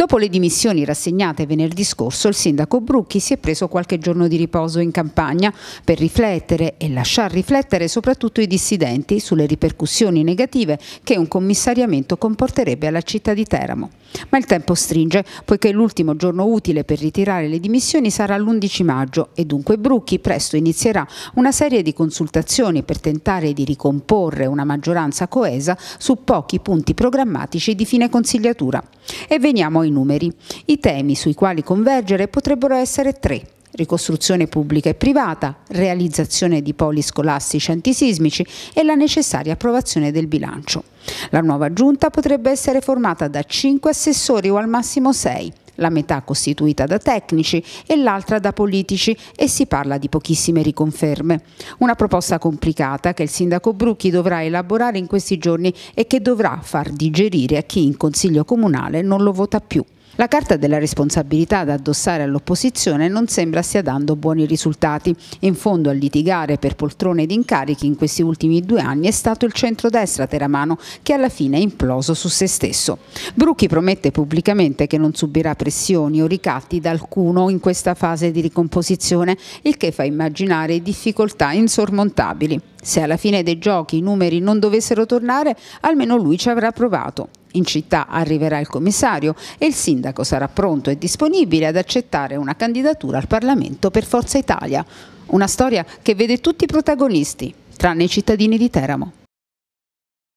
Dopo le dimissioni rassegnate venerdì scorso, il sindaco Brucchi si è preso qualche giorno di riposo in campagna per riflettere e lasciar riflettere soprattutto i dissidenti sulle ripercussioni negative che un commissariamento comporterebbe alla città di Teramo. Ma il tempo stringe, poiché l'ultimo giorno utile per ritirare le dimissioni sarà l'11 maggio e dunque Brucchi presto inizierà una serie di consultazioni per tentare di ricomporre una maggioranza coesa su pochi punti programmatici di fine consigliatura. E veniamo ai numeri. I temi sui quali convergere potrebbero essere tre ricostruzione pubblica e privata, realizzazione di poli scolastici antisismici e la necessaria approvazione del bilancio. La nuova giunta potrebbe essere formata da cinque assessori o al massimo sei, la metà costituita da tecnici e l'altra da politici e si parla di pochissime riconferme. Una proposta complicata che il sindaco Brucchi dovrà elaborare in questi giorni e che dovrà far digerire a chi in consiglio comunale non lo vota più. La carta della responsabilità da addossare all'opposizione non sembra stia dando buoni risultati. In fondo a litigare per poltrone ed incarichi in questi ultimi due anni è stato il centrodestra teramano che alla fine è imploso su se stesso. Brucchi promette pubblicamente che non subirà pressioni o ricatti da alcuno in questa fase di ricomposizione, il che fa immaginare difficoltà insormontabili. Se alla fine dei giochi i numeri non dovessero tornare, almeno lui ci avrà provato. In città arriverà il commissario e il sindaco sarà pronto e disponibile ad accettare una candidatura al Parlamento per Forza Italia. Una storia che vede tutti i protagonisti, tranne i cittadini di Teramo.